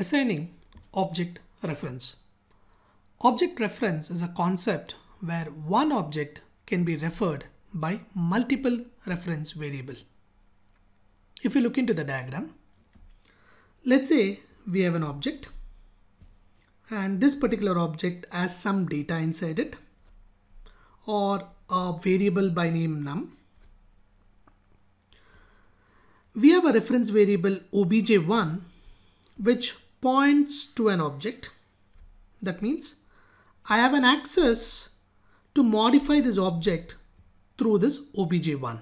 Assigning object reference. Object reference is a concept where one object can be referred by multiple reference variable. If you look into the diagram, let's say we have an object and this particular object has some data inside it or a variable by name num. We have a reference variable obj1 which points to an object. That means I have an access to modify this object through this obj1.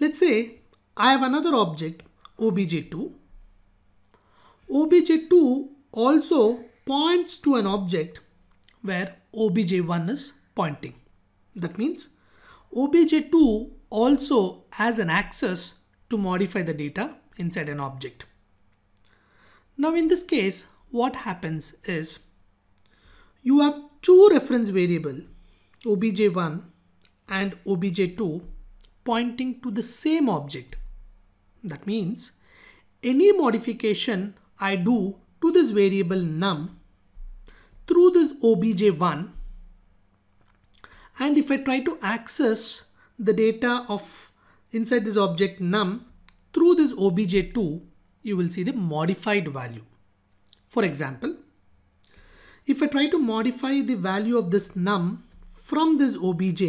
Let's say I have another object obj2. obj2 also points to an object where obj1 is pointing. That means obj2 also has an access to modify the data inside an object. Now in this case, what happens is you have two reference variable obj1 and obj2 pointing to the same object. That means any modification I do to this variable num through this obj1 and if I try to access the data of inside this object num through this obj2 you will see the modified value. For example, if I try to modify the value of this num from this obj,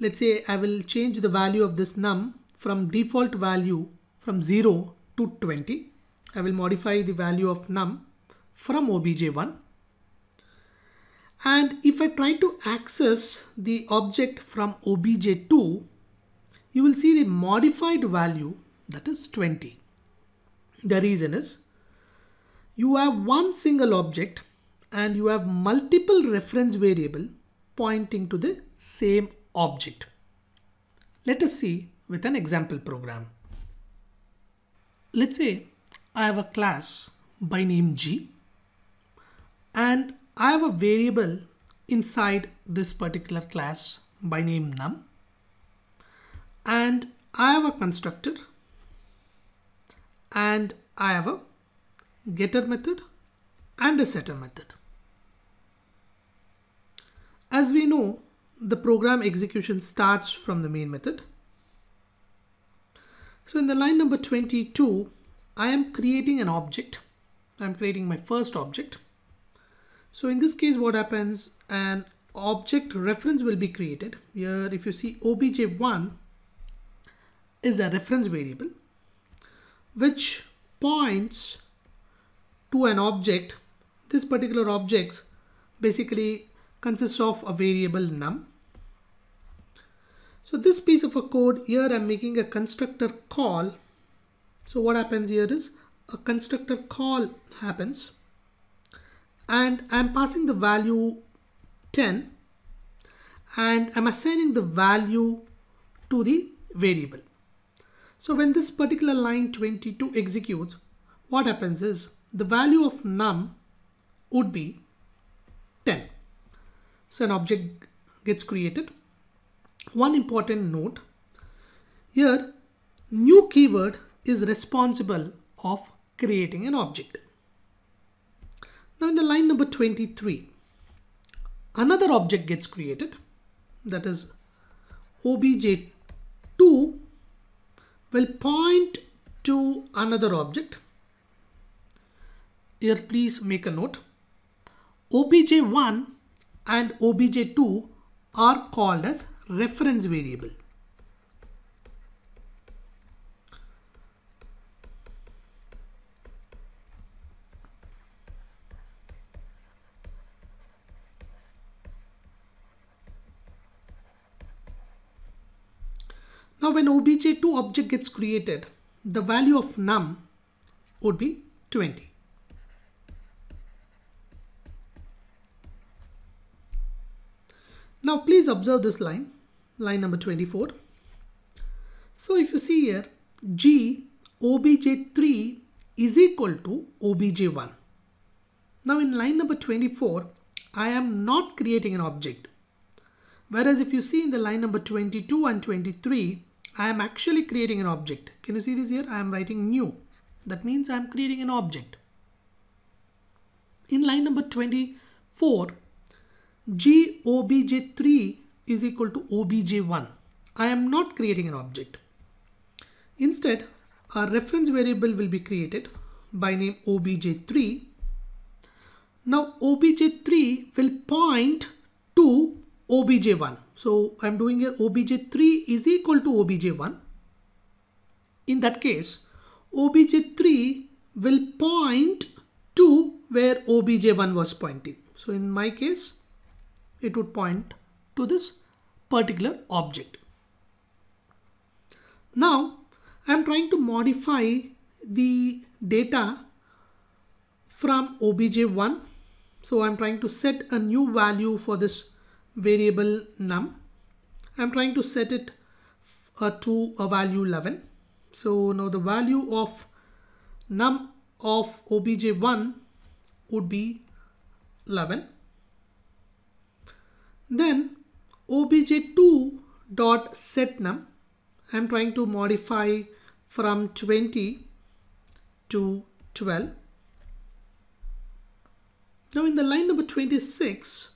let's say I will change the value of this num from default value from 0 to 20. I will modify the value of num from obj1. And if I try to access the object from obj2, you will see the modified value that is 20. The reason is you have one single object and you have multiple reference variable pointing to the same object. Let us see with an example program. Let's say I have a class by name G and I have a variable inside this particular class by name num and I have a constructor and I have a getter method and a setter method. As we know, the program execution starts from the main method. So in the line number 22, I am creating an object. I'm creating my first object. So in this case, what happens, an object reference will be created. Here, if you see obj1 is a reference variable which points to an object. This particular object basically consists of a variable num. So this piece of a code here I'm making a constructor call. So what happens here is a constructor call happens and I'm passing the value 10 and I'm assigning the value to the variable. So when this particular line 22 executes, what happens is the value of num would be 10. So an object gets created. One important note here, new keyword is responsible of creating an object. Now in the line number 23, another object gets created that is obj2 will point to another object. Here please make a note. OBJ1 and OBJ2 are called as reference variable. Now when obj2 object gets created, the value of num would be 20. Now please observe this line, line number 24. So if you see here, G obj3 is equal to obj1. Now in line number 24, I am not creating an object. Whereas if you see in the line number 22 and 23, I am actually creating an object. Can you see this here? I am writing new. That means I am creating an object. In line number 24, GOBJ3 is equal to OBJ1. I am not creating an object. Instead, a reference variable will be created by name obj3. Now obj3 will point to obj1 so i'm doing here obj3 is equal to obj1 in that case obj3 will point to where obj1 was pointing so in my case it would point to this particular object now i'm trying to modify the data from obj1 so i'm trying to set a new value for this variable num. I'm trying to set it uh, to a value 11. So now the value of num of obj1 would be 11. Then obj2 dot set num. I'm trying to modify from 20 to 12. Now in the line number 26,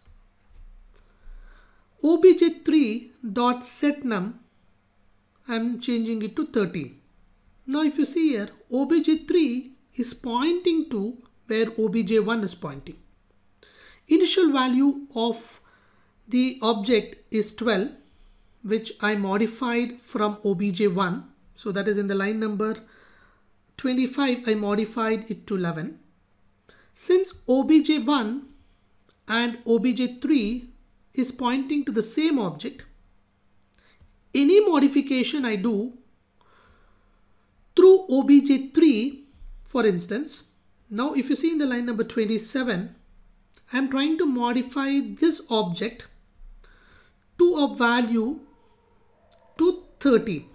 obj3 dot setnum I'm changing it to 13. Now if you see here obj3 is pointing to where obj1 is pointing. Initial value of the object is 12 which I modified from obj1 so that is in the line number 25 I modified it to 11. Since obj1 and obj3 is pointing to the same object, any modification I do through obj3, for instance, now if you see in the line number 27, I'm trying to modify this object to a value to 30.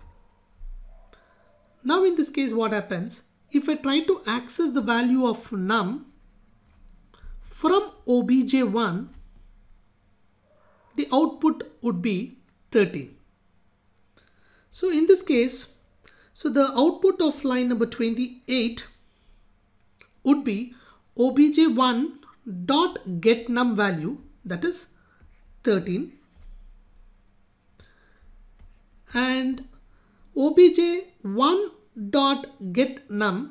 Now in this case what happens, if I try to access the value of num from obj1, the output would be 13. So in this case, so the output of line number 28 would be obj1 dot get num value that is 13 and obj1 dot get num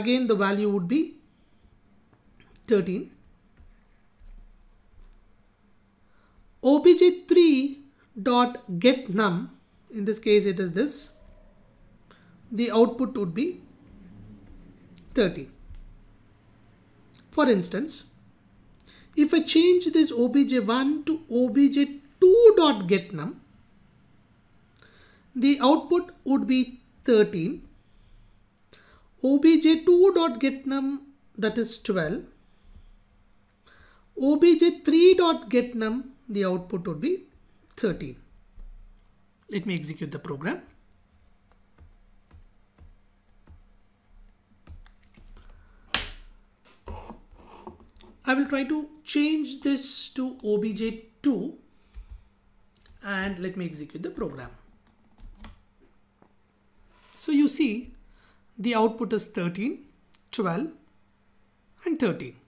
again the value would be 13 obj3 dot get num in this case it is this the output would be 30 for instance if I change this obj1 to obj2 dot get num the output would be 13 obj2 dot get num that is 12 obj3 dot get num the output would be 13. Let me execute the program. I will try to change this to obj2 and let me execute the program. So you see the output is 13, 12 and 13.